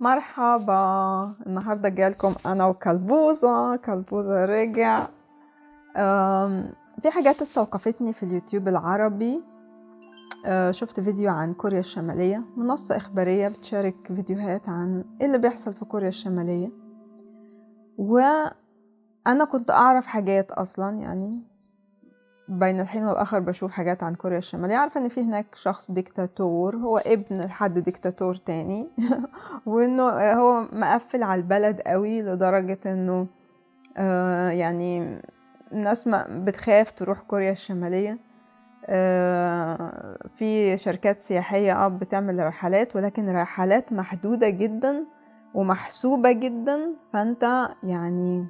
مرحبا النهاردة جالكم أنا وكلبوزة كلبوزة رجع في حاجات استوقفتني في اليوتيوب العربي أه، شفت فيديو عن كوريا الشمالية منصة إخبارية بتشارك فيديوهات عن إيه اللي بيحصل في كوريا الشمالية وأنا كنت أعرف حاجات أصلا يعني بين الحين والآخر بشوف حاجات عن كوريا الشمالية عارفة إن في هناك شخص ديكتاتور هو ابن لحد ديكتاتور تاني وإنه هو مقفل على البلد قوي لدرجة إنه آه يعني الناس بتخاف تروح كوريا الشمالية آه في شركات سياحية اه بتعمل رحلات ولكن رحلات محدودة جدا ومحسوبة جدا فانت يعني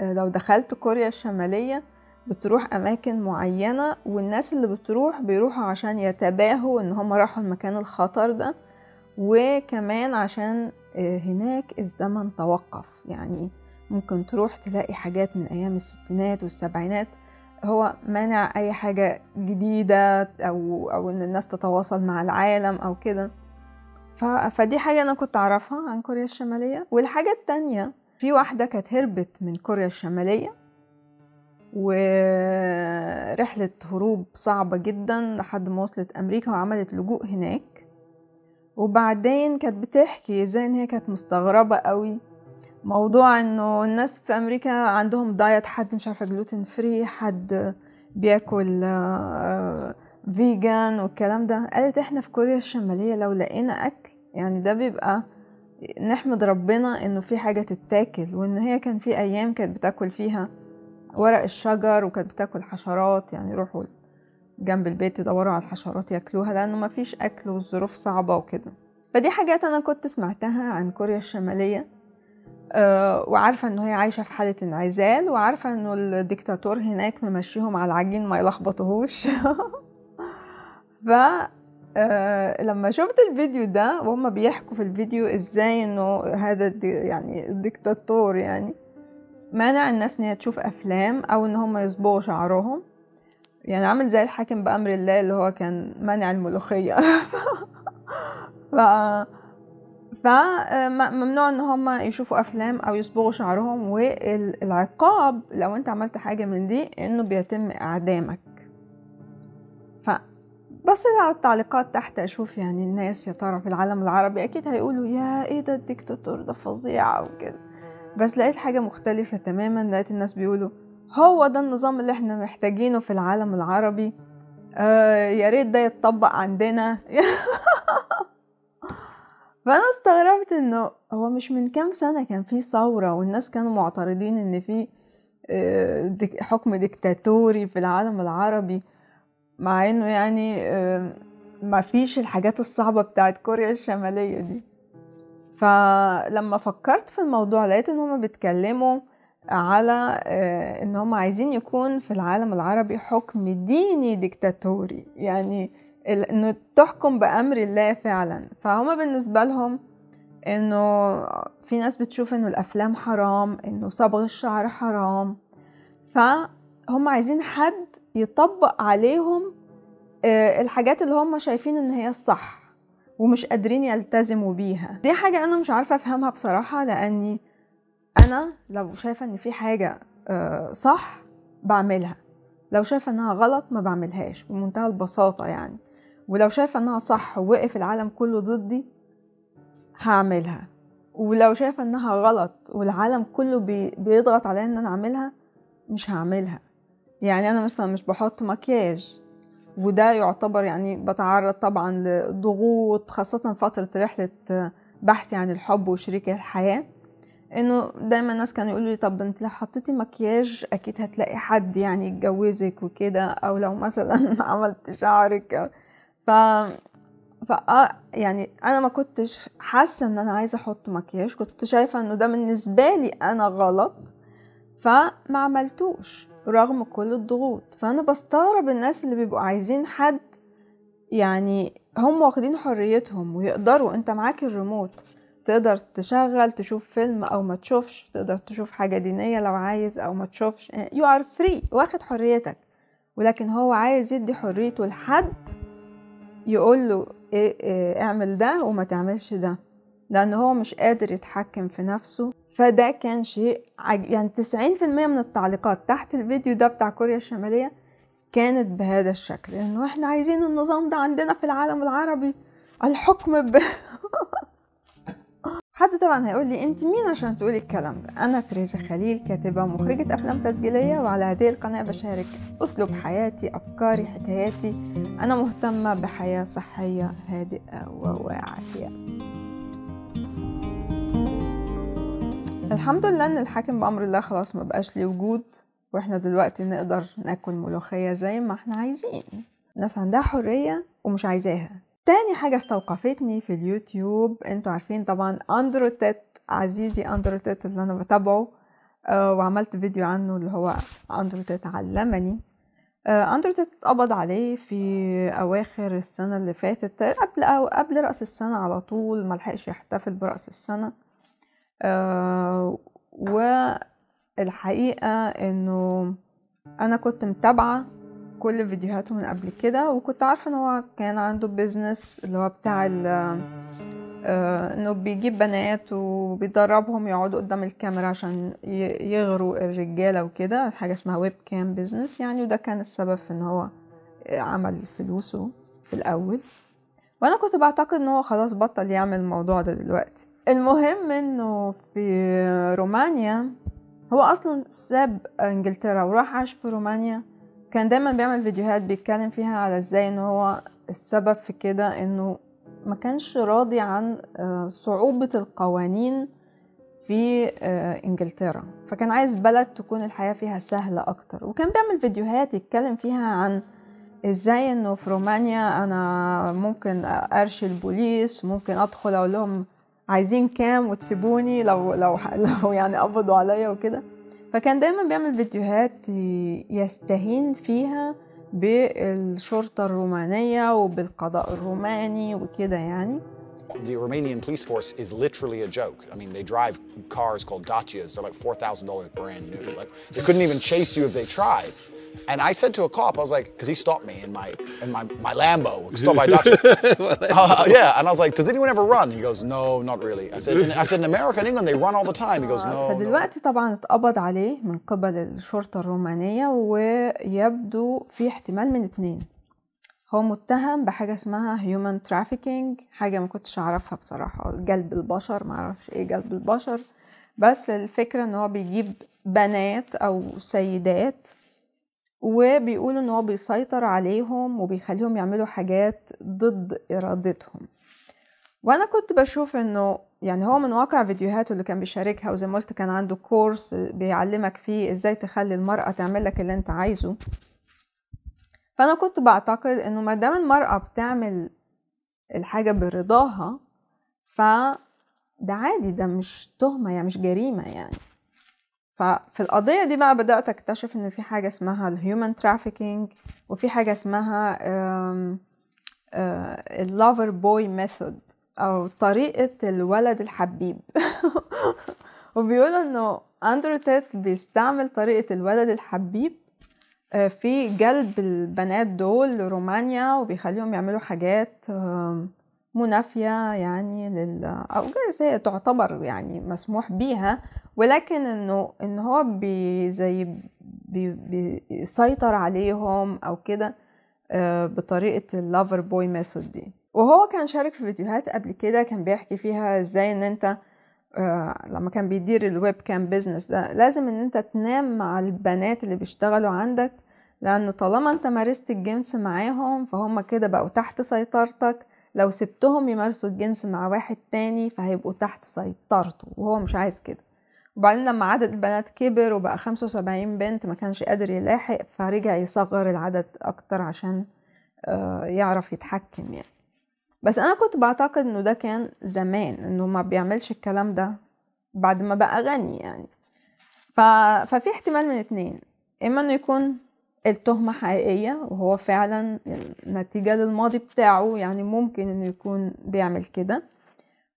آه، لو دخلت كوريا الشمالية بتروح اماكن معينة والناس اللي بتروح بيروحوا عشان يتباهوا ان هم راحوا المكان الخطر ده وكمان عشان آه، هناك الزمن توقف يعني ممكن تروح تلاقي حاجات من ايام الستينات والسبعينات هو منع اي حاجة جديدة او او ان الناس تتواصل مع العالم او كده فدي حاجة انا كنت اعرفها عن كوريا الشمالية والحاجة التانية في واحدة كانت هربت من كوريا الشمالية ورحلة هروب صعبة جدا لحد ما وصلت أمريكا وعملت لجوء هناك وبعدين كانت بتحكي ازاي ان هي كانت مستغربة قوي موضوع انه الناس في امريكا عندهم دايت حد مش عارفة جلوتين فري حد بياكل فيجان آه، والكلام ده قالت احنا في كوريا الشمالية لو لقينا اكل يعني ده بيبقى نحمد ربنا انه في حاجة تتاكل وان هي كان في ايام كانت بتاكل فيها ورق الشجر وكانت بتاكل حشرات يعني يروحوا جنب البيت يدوروا على الحشرات ياكلوها لانه مفيش اكل والظروف صعبه وكده فدي حاجات انا كنت سمعتها عن كوريا الشماليه أه وعارفه ان هي عايشه في حاله انعزال وعارفه انه الديكتاتور هناك ممشيهم على العجين ما يلخبطهوش ف أه لما شفت الفيديو ده وهم بيحكوا في الفيديو ازاي انه هذا يعني الديكتاتور يعني مانع الناس ان هي تشوف افلام او ان هم يصبغوا شعرهم يعني عامل زي الحاكم بامر الله اللي هو كان مانع الملوخيه ف ف ممنوع ان هم يشوفوا افلام او يصبغوا شعرهم والعقاب لو انت عملت حاجه من دي انه بيتم اعدامك ف بس على التعليقات تحت اشوف يعني الناس يا ترى في العالم العربي اكيد هيقولوا يا ايه ده الديكتاتور ده فظيع وكده بس لقيت حاجة مختلفة تماما لقيت الناس بيقولوا هو ده النظام اللي احنا محتاجينه في العالم العربي آه يا ريت ده يتطبق عندنا فانا استغربت انه هو مش من كام سنه كان في ثوره والناس كانوا معترضين ان في آه، حكم ديكتاتوري في العالم العربي مع انه يعني آه، ما فيش الحاجات الصعبه بتاعت كوريا الشماليه دي فلما فكرت في الموضوع لقيت ان هما بيتكلموا على آه، ان هما عايزين يكون في العالم العربي حكم ديني ديكتاتوري يعني انه تحكم بامر الله فعلا فهما بالنسبه لهم انه في ناس بتشوف انه الافلام حرام انه صبغ الشعر حرام فهم عايزين حد يطبق عليهم آه، الحاجات اللي هم شايفين ان هي الصح ومش قادرين يلتزموا بيها دي حاجة أنا مش عارفة أفهمها بصراحة لأني أنا لو شايفة إن في حاجة آه، صح بعملها لو شايفة إنها غلط ما بعملهاش بمنتهى البساطة يعني ولو شايفة إنها صح ووقف العالم كله ضدي هعملها ولو شايفة إنها غلط والعالم كله بيضغط عليا إن أنا أعملها مش هعملها يعني أنا مثلا مش بحط مكياج وده يعتبر يعني بتعرض طبعا لضغوط خاصة فترة رحلة بحثي عن الحب وشريك الحياة انه دايما الناس كانوا يقولوا لي طب انت لو حطيتي مكياج اكيد هتلاقي حد يعني يتجوزك وكده او لو مثلا عملت شعرك ف ف آه، يعني انا ما كنتش حاسه ان انا عايزه احط مكياج كنت شايفه انه ده بالنسبه لي انا غلط فما عملتوش رغم كل الضغوط فأنا بستغرب الناس اللي بيبقوا عايزين حد يعني هم واخدين حريتهم ويقدروا انت معاك الريموت تقدر تشغل تشوف فيلم او ما تشوفش تقدر تشوف حاجة دينية لو عايز او ما تشوفش يو ار فري واخد حريتك ولكن هو عايز يدي حريته لحد يقول له إيه إيه اعمل ده وما تعملش ده لان هو مش قادر يتحكم في نفسه فده كان شيء يعني تسعين المية من التعليقات تحت الفيديو ده بتاع كوريا الشمالية كانت بهذا الشكل لأنه إحنا عايزين النظام ده عندنا في العالم العربي الحكم ب... حد طبعا هيقول لي انت مين عشان تقولي الكلام ده انا تريزا خليل كاتبه مخرجه افلام تسجيليه وعلى هذه القناه بشارك اسلوب حياتي افكاري حكاياتي انا مهتمه بحياه صحيه هادئه وواعيه الحمد لله ان الحاكم بامر الله خلاص ما بقاش ليه وجود واحنا دلوقتي نقدر ناكل ملوخيه زي ما احنا عايزين الناس عندها حريه ومش عايزاها تاني حاجه استوقفتني في اليوتيوب انتوا عارفين طبعا اندرو تيت عزيزي اندرو تيت اللي انا بتابعه آه، وعملت فيديو عنه اللي هو اندرو تيت علمني آه اندرو تيت اتقبض عليه في اواخر السنه اللي فاتت قبل او قبل راس السنه على طول ملحقش يحتفل براس السنه آه، والحقيقة انه انا كنت متابعة كل فيديوهاته من قبل كده وكنت عارفة ان هو كان عنده بيزنس اللي هو بتاع آه، انه بيجيب بنات وبيدربهم يقعدوا قدام الكاميرا عشان يغروا الرجاله وكده حاجه اسمها ويب كام بيزنس يعني وده كان السبب في ان هو عمل فلوسه في الاول وانا كنت بعتقد ان هو خلاص بطل يعمل الموضوع ده دلوقتي المهم انه في رومانيا هو اصلا ساب انجلترا وراح عاش في رومانيا كان دايما بيعمل فيديوهات بيتكلم فيها على ازاي ان هو السبب في كده انه ما كانش راضي عن آه، صعوبة القوانين في آه، انجلترا فكان عايز بلد تكون الحياة فيها سهلة اكتر وكان بيعمل فيديوهات يتكلم فيها عن ازاي انه في رومانيا انا ممكن ارشي البوليس ممكن ادخل اقول لهم عايزين كام وتسيبوني لو لو لو يعني قبضوا عليا وكده فكان دايما بيعمل فيديوهات يستهين فيها بالشرطة الرومانية وبالقضاء الروماني وكده يعني The Romanian police force is literally a joke. I mean, they drive cars called Dacias. They're like $4,000 brand new. Like, they couldn't even chase you if they tried. And I said to a cop, I was like, because he stopped me in my in my, my Lambo, stopped by Dacia. uh, yeah, and I was like, does anyone ever run? He goes, no, not really. I said, in, I said, in America and England, they run all the time. He goes, no. فدلوقتي طبعا اتقبض عليه من قبل الشرطة الرومانية ويبدو في احتمال من اتنين هو متهم بحاجة اسمها human trafficking حاجة ما كنتش أعرفها بصراحة جلب البشر معرفش إيه جلب البشر بس الفكرة إن هو بيجيب بنات أو سيدات وبيقولوا إن هو بيسيطر عليهم وبيخليهم يعملوا حاجات ضد إرادتهم وأنا كنت بشوف إنه يعني هو من واقع فيديوهاته اللي كان بيشاركها وزي ما قلت كان عنده كورس بيعلمك فيه إزاي تخلي المرأة تعمل لك اللي أنت عايزه فانا كنت بعتقد انه ما دام المراه بتعمل الحاجه برضاها ف ده عادي ده مش تهمه يعني مش جريمه يعني ففي القضية دي بقى بدأت أكتشف إن في حاجة اسمها الهيومن ترافيكينج وفي حاجة اسمها اللافر بوي ميثود أو طريقة الولد الحبيب وبيقولوا إنه أندرو تيت بيستعمل طريقة الولد الحبيب في جلب البنات دول لرومانيا وبيخليهم يعملوا حاجات منافية يعني لل أو جايز تعتبر يعني مسموح بيها ولكن إنه إن هو بي زي بي بيسيطر عليهم أو كده آه، بطريقة اللافر بوي ميثود دي وهو كان شارك في فيديوهات قبل كده كان بيحكي فيها ازاي ان انت آه، لما كان بيدير الويب كام بيزنس ده لازم ان انت تنام مع البنات اللي بيشتغلوا عندك لأن طالما أنت مارست الجنس معاهم فهم كده بقوا تحت سيطرتك لو سبتهم يمارسوا الجنس مع واحد تاني فهيبقوا تحت سيطرته وهو مش عايز كده وبعدين لما عدد البنات كبر وبقى خمسة وسبعين بنت ما كانش قادر يلاحق فرجع يصغر العدد أكتر عشان آه، يعرف يتحكم يعني بس أنا كنت بعتقد إنه ده كان زمان إنه ما بيعملش الكلام ده بعد ما بقى غني يعني ف... ففي احتمال من اتنين إما إنه يكون التهمة حقيقية وهو فعلا نتيجة للماضي بتاعه يعني ممكن انه يكون بيعمل كده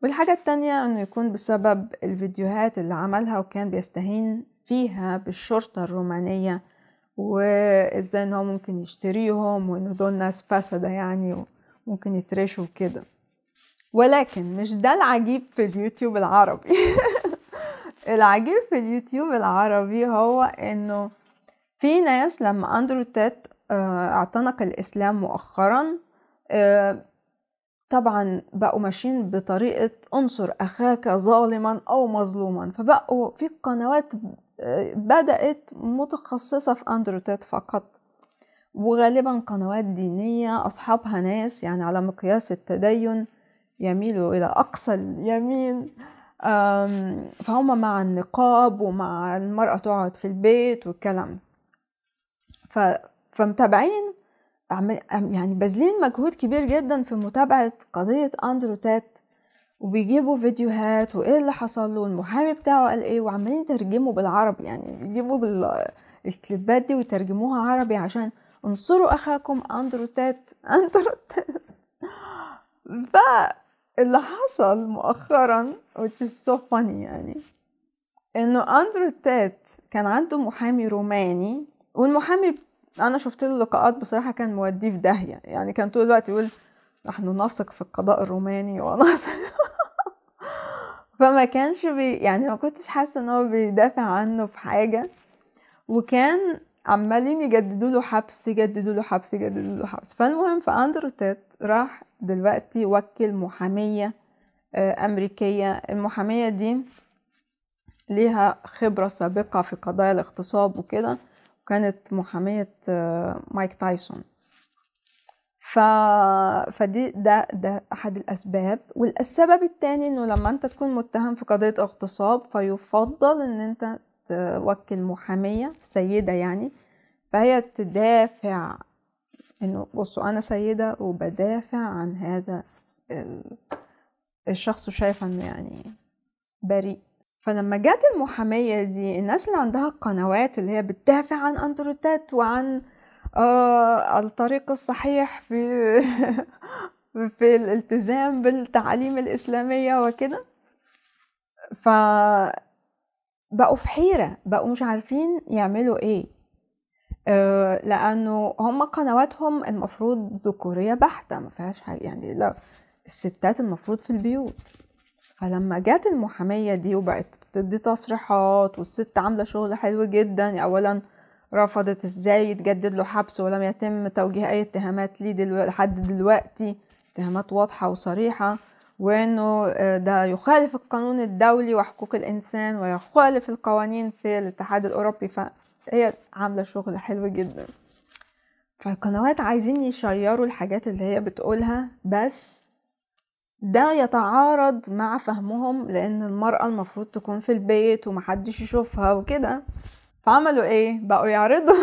والحاجة التانية انه يكون بسبب الفيديوهات اللي عملها وكان بيستهين فيها بالشرطة الرومانية وازاي ان هو ممكن يشتريهم وان دول ناس فسدة يعني وممكن يترشوا وكده ولكن مش ده العجيب في اليوتيوب العربي العجيب في اليوتيوب العربي هو انه في ناس لما أندرو تيت آه، اعتنق الإسلام مؤخرا آه، طبعا بقوا ماشيين بطريقة انصر أخاك ظالما أو مظلوما فبقوا في قنوات آه، بدأت متخصصة في أندرو تيت فقط وغالبا قنوات دينية أصحابها ناس يعني على مقياس التدين يميلوا إلى أقصى اليمين فهم مع النقاب ومع المرأة تقعد في البيت والكلام ف... فمتابعين يعني بازلين مجهود كبير جدا في متابعة قضية أندرو تات وبيجيبوا فيديوهات وإيه اللي حصل له والمحامي بتاعه قال إيه وعمالين يترجموا بالعربي يعني يجيبوا بال... الكليبات دي ويترجموها عربي عشان انصروا أخاكم أندرو تات أندرو تات فاللي حصل مؤخرا which is so funny يعني إنه أندرو تات كان عنده محامي روماني والمحامي انا شفت له لقاءات بصراحه كان موديه في داهيه يعني كان طول الوقت يقول نحن نثق في القضاء الروماني ونثق فما كانش بي يعني ما كنتش حاسه ان هو بيدافع عنه في حاجه وكان عمالين يجددوا له حبس يجددوا له حبس يجددوا له حبس فالمهم فاندروتات راح دلوقتي وكل محاميه آه، امريكيه المحاميه دي ليها خبره سابقه في قضايا الاغتصاب وكده وكانت محامية آه، مايك تايسون ف... فدي ده ده احد الاسباب والسبب التاني انه لما انت تكون متهم في قضيه اغتصاب فيفضل ان انت توكل محاميه سيده يعني فهي تدافع انه بصوا انا سيده وبدافع عن هذا آه، الشخص وشايفه انه يعني بريء فلما جت المحامية دي الناس اللي عندها القنوات اللي هي بتدافع عن أندروتات وعن آه الطريق الصحيح في في الالتزام بالتعاليم الإسلامية وكده ف بقوا في حيرة بقوا مش عارفين يعملوا ايه آه لانه هم قنواتهم المفروض ذكورية بحتة ما فيهاش حاجة يعني لا الستات المفروض في البيوت فلما جت المحامية دي وبقت بتدي تصريحات والست عاملة شغل حلو جدا يعني أولا رفضت ازاي يتجدد له حبسه ولم يتم توجيه أي اتهامات ليه دلو... لحد دلوقتي اتهامات واضحة وصريحة وانه آه، ده يخالف القانون الدولي وحقوق الانسان ويخالف القوانين في الاتحاد الاوروبي فهي عامله شغل حلو جدا فالقنوات عايزين يشيروا الحاجات اللي هي بتقولها بس ده يتعارض مع فهمهم لان المرأة المفروض تكون في البيت ومحدش يشوفها وكده فعملوا ايه بقوا يعرضوا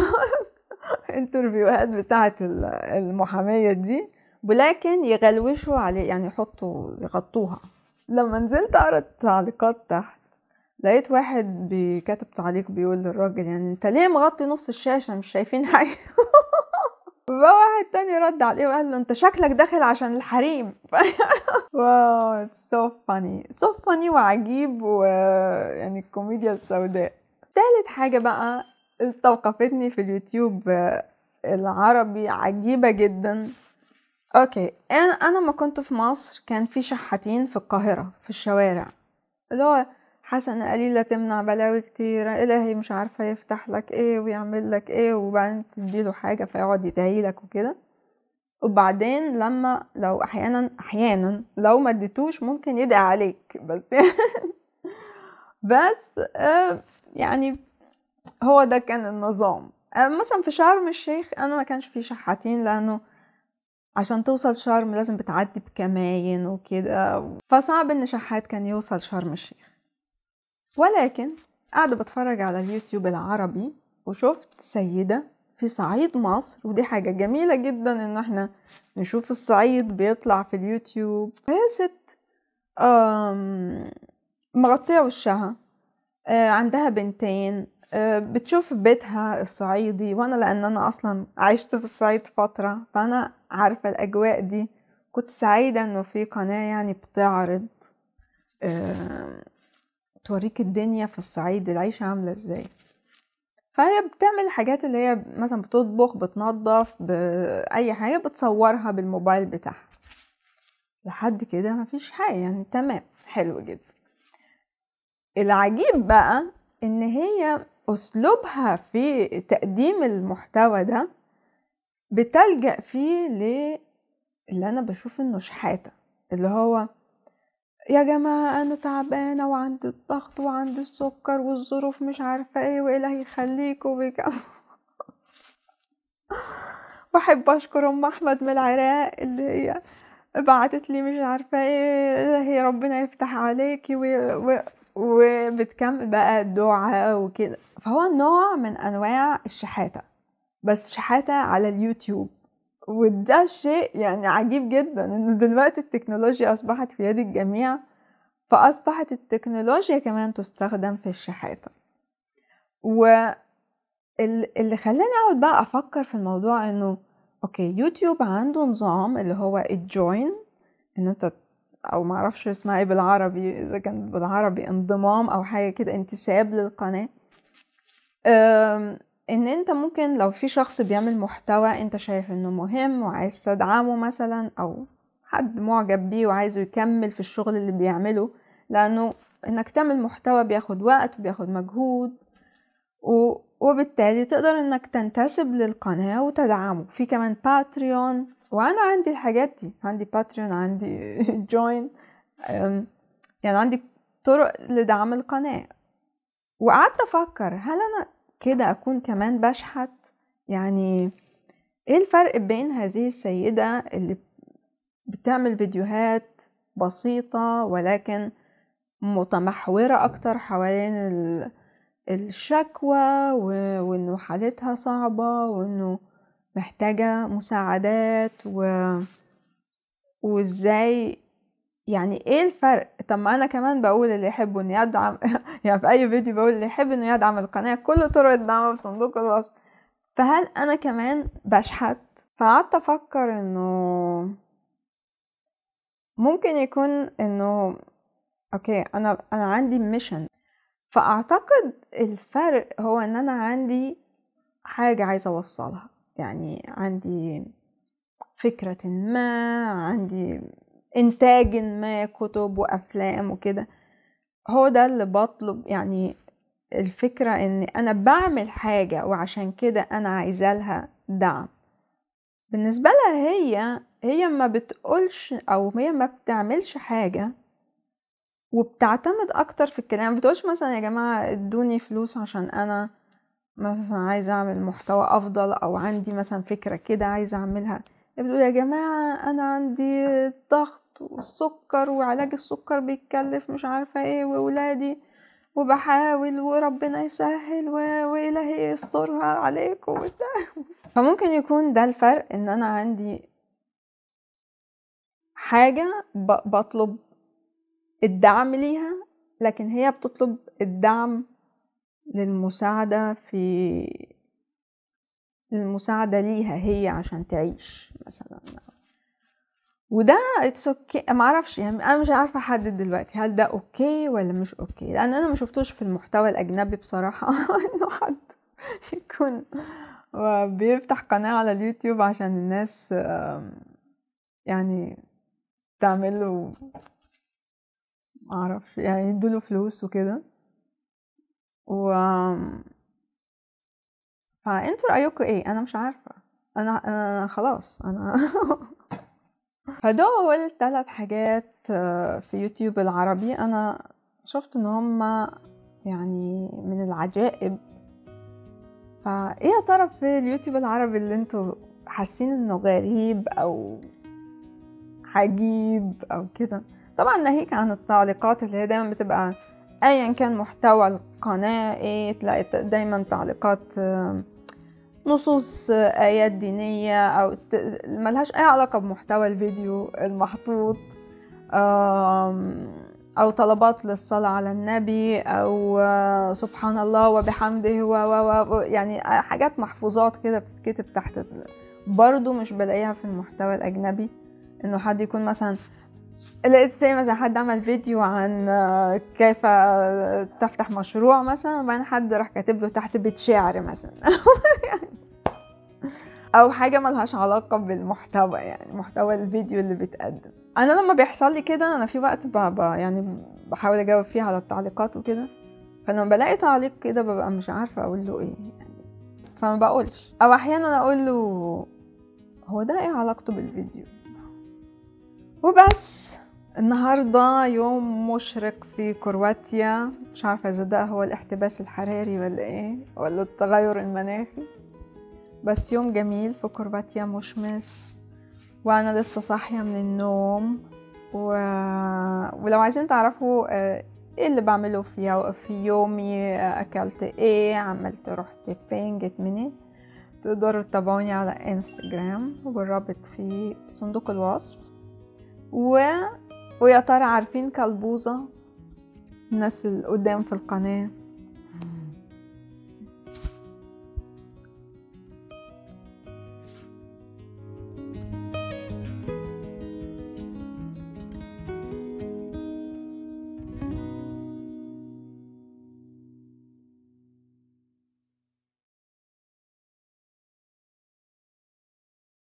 انترفيوهات بتاعه المحامية دي ولكن يغلوشوا عليه يعني يحطوا يغطوها لما نزلت اقرا التعليقات تحت لقيت واحد بكتب تعليق بيقول للراجل يعني انت ليه مغطي نص الشاشة مش شايفين حاجة واحد تاني رد عليه وقال له انت شكلك داخل عشان الحريم واو سو فاني سو فاني وعجيب ويعني الكوميديا السوداء تالت حاجة بقى استوقفتني في اليوتيوب العربي عجيبة جدا اوكي انا انا ما كنت في مصر كان في شحاتين في القاهرة في الشوارع اللي هو حسن قليلة تمنع بلاوي كتير إلهي مش عارفة يفتح لك ايه ويعمل لك ايه وبعدين تديله حاجة فيقعد يدعيلك وكده وبعدين لما لو احيانا احيانا لو ما اديتوش ممكن يدعي عليك بس بس آه، يعني هو ده كان النظام آه، مثلا في شرم الشيخ انا ما كانش في شحاتين لانه عشان توصل شرم لازم بتعدي بكماين وكده فصعب ان شحات كان يوصل شرم الشيخ ولكن قاعدة بتفرج على اليوتيوب العربي وشفت سيدة في صعيد مصر ودي حاجة جميلة جدا ان احنا نشوف الصعيد بيطلع في اليوتيوب هي ست مغطية وشها آه، عندها بنتين آه، بتشوف بيتها الصعيدي وانا لان انا اصلا عشت في الصعيد فترة فانا عارفة الاجواء دي كنت سعيدة انه في قناة يعني بتعرض توريك الدنيا في الصعيد العيشة عاملة ازاي فهي بتعمل الحاجات اللي هي مثلا بتطبخ بتنظف بأي حاجة بتصورها بالموبايل بتاعها لحد كده مفيش حاجة يعني تمام حلو جدا العجيب بقى ان هي اسلوبها في تقديم المحتوى ده بتلجأ فيه ل اللي انا بشوف انه شحاته اللي هو يا جماعة أنا تعبانة وعندي الضغط وعندي السكر والظروف مش عارفة ايه وإلهي يخليكوا بيكمل بحب أشكر أم أحمد من العراق اللي هي بعتت لي مش عارفة ايه هي ربنا يفتح عليكي و... و... وبتكمل بقى الدعاء وكده فهو نوع من أنواع الشحاتة بس شحاتة على اليوتيوب وده شيء يعني عجيب جدًا إنه دلوقتي التكنولوجيا أصبحت في يد الجميع، فأصبحت التكنولوجيا كمان تُستخدم في الشحاتة. و اللي خلّاني أقعد بقى أفكّر في الموضوع إنه أوكي يوتيوب عنده نظام اللي هو الجوين إن أنت أو ما أعرفش اسمها إيه بالعربي إذا كان بالعربي انضمام أو حاجة كده انتساب للقناة. ان انت ممكن لو في شخص بيعمل محتوى انت شايف انه مهم وعايز تدعمه مثلا او حد معجب بيه وعايزه يكمل في الشغل اللي بيعمله لانه انك تعمل محتوى بياخد وقت وبياخد مجهود و... وبالتالي تقدر انك تنتسب للقناة وتدعمه في كمان باتريون وانا عندي الحاجات دي عندي باتريون عندي جوين يعني عندي طرق لدعم القناة وقعدت افكر هل انا كده أكون كمان بشحت يعني إيه الفرق بين هذه السيدة اللي بتعمل فيديوهات بسيطة ولكن متمحورة أكتر حوالين ال... الشكوى و... وإنه حالتها صعبة وإنه محتاجة مساعدات و... وإزاي يعني ايه الفرق طب ما انا كمان بقول اللي يحب انه يدعم يعني في اي فيديو بقول اللي يحب انه يدعم القناه كل طرق الدعم في صندوق الوصف فهل انا كمان بشحت فقعدت افكر انه ممكن يكون انه اوكي انا انا عندي ميشن فاعتقد الفرق هو ان انا عندي حاجه عايزه اوصلها يعني عندي فكره ما عندي انتاج ما كتب وافلام وكده هو ده اللي بطلب يعني الفكرة ان انا بعمل حاجة وعشان كده انا عايزة لها دعم بالنسبة لها هي هي ما بتقولش او هي ما بتعملش حاجة وبتعتمد اكتر في الكلام بتقولش مثلا يا جماعة ادوني فلوس عشان انا مثلا عايزة اعمل محتوى افضل او عندي مثلا فكرة كده عايزة اعملها بتقول يا جماعة انا عندي ضغط والسكر وعلاج السكر بيتكلف مش عارفة ايه وولادي وبحاول وربنا يسهل و... وإلهي يسترها عليك فممكن يكون ده الفرق ان انا عندي حاجة ب... بطلب الدعم ليها لكن هي بتطلب الدعم للمساعدة في المساعدة ليها هي عشان تعيش مثلا وده اتس اوكي ما اعرفش يعني انا مش عارفه احدد دلوقتي هل ده اوكي ولا مش اوكي لان انا ما شفتوش في المحتوى الاجنبي بصراحه انه حد يكون بيفتح قناه على اليوتيوب عشان الناس يعني تعمل له معرفش يعني يدوله فلوس وكده و فانتوا رايكم ايه انا مش عارفه انا انا خلاص انا هدول ثلاث حاجات آه، في يوتيوب العربي انا شفت ان هم يعني من العجائب فايه يا ترى في اليوتيوب العربي اللي انتوا حاسين انه غريب او عجيب او كده طبعا ناهيك عن التعليقات اللي هي دايما بتبقى ايا كان محتوى القناه ايه تلاقي دايما تعليقات آه نصوص آه، آيات دينية أو ملهاش أي علاقة بمحتوى الفيديو المحطوط أو طلبات للصلاة على النبي أو آه، سبحان الله وبحمده و و يعني آه، حاجات محفوظات كده بتتكتب تحت برضو مش بلاقيها في المحتوى الأجنبي إنه حد يكون مثلا لقيت زي مثلا حد عمل فيديو عن كيف تفتح مشروع مثلا وبعدين حد راح كاتب له تحت بيت شعر مثلا او حاجه ملهاش علاقه بالمحتوى يعني محتوى الفيديو اللي بيتقدم انا لما بيحصل لي كده انا في وقت بابا يعني بحاول اجاوب فيه على التعليقات وكده فلما بلاقي تعليق كده ببقى مش عارفه اقول له ايه يعني فما بقولش او احيانا اقول له هو ده ايه علاقته بالفيديو وبس النهارده يوم مشرق في كرواتيا مش عارفه اذا ده هو الاحتباس الحراري ولا ايه ولا التغير المناخي بس يوم جميل في كرواتيا مشمس وانا لسه صاحيه من النوم و... ولو عايزين تعرفوا آه، ايه اللي بعمله في, في يومي آه، اكلت ايه عملت رحت فين جيت منين تقدروا تتابعوني على انستجرام والرابط في صندوق الوصف و... ويا ترى عارفين كلبوزه الناس اللي قدام في القناه